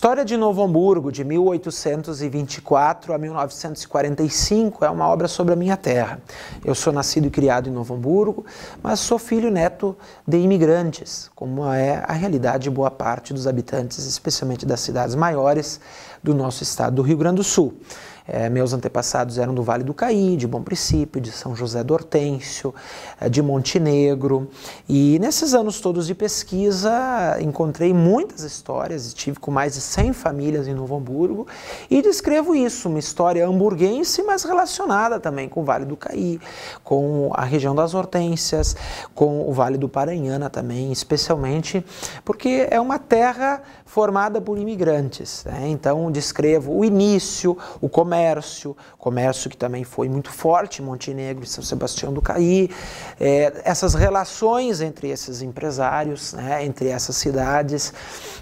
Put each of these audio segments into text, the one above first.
História de Novo Hamburgo, de 1824 a 1945, é uma obra sobre a minha terra. Eu sou nascido e criado em Novo Hamburgo, mas sou filho neto de imigrantes, como é a realidade de boa parte dos habitantes, especialmente das cidades maiores do nosso estado do Rio Grande do Sul. É, meus antepassados eram do Vale do Caí, de Bom Princípio, de São José do Hortêncio, é, de Montenegro. E nesses anos todos de pesquisa, encontrei muitas histórias, estive com mais de 100 famílias em Novo Hamburgo e descrevo isso, uma história hamburguense, mas relacionada também com o Vale do Caí, com a região das Hortências, com o Vale do Paranhana também, especialmente porque é uma terra formada por imigrantes. Né? Então, descrevo o início, o comércio, comércio, comércio que também foi muito forte em Montenegro e São Sebastião do Caí. É, essas relações entre esses empresários, né, entre essas cidades.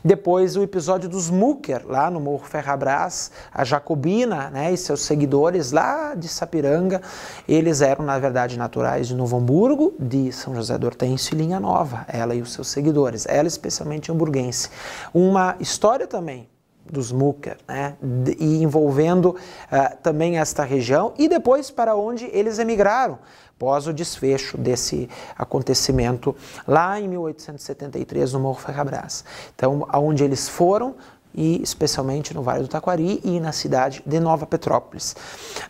Depois o episódio dos Mucker, lá no Morro Ferrabras, a Jacobina né, e seus seguidores lá de Sapiranga, eles eram, na verdade, naturais de Novo Hamburgo, de São José do Hortêncio e Linha Nova, ela e os seus seguidores, ela especialmente hamburguense. É Uma história também dos Muca, né? e envolvendo uh, também esta região e depois para onde eles emigraram após o desfecho desse acontecimento lá em 1873 no Morro Ferrabras. Então, aonde eles foram, e especialmente no Vale do Taquari e na cidade de Nova Petrópolis.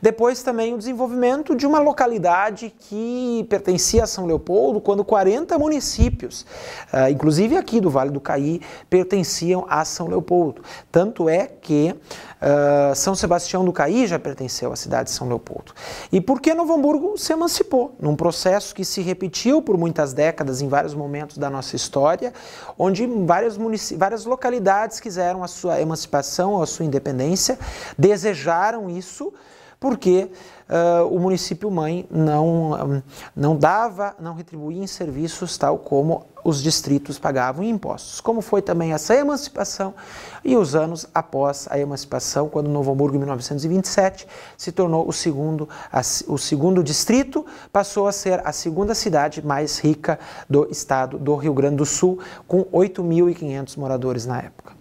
Depois também o desenvolvimento de uma localidade que pertencia a São Leopoldo, quando 40 municípios, ah, inclusive aqui do Vale do Caí, pertenciam a São Leopoldo. Tanto é que uh, São Sebastião do Caí já pertenceu à cidade de São Leopoldo. E por que Novo Hamburgo se emancipou? Num processo que se repetiu por muitas décadas em vários momentos da nossa história, onde várias, várias localidades quiseram a sua emancipação, a sua independência, desejaram isso porque uh, o município mãe não, um, não dava, não retribuía em serviços tal como os distritos pagavam em impostos. Como foi também essa emancipação e os anos após a emancipação, quando Novo Hamburgo, em 1927, se tornou o segundo, a, o segundo distrito, passou a ser a segunda cidade mais rica do estado do Rio Grande do Sul, com 8.500 moradores na época.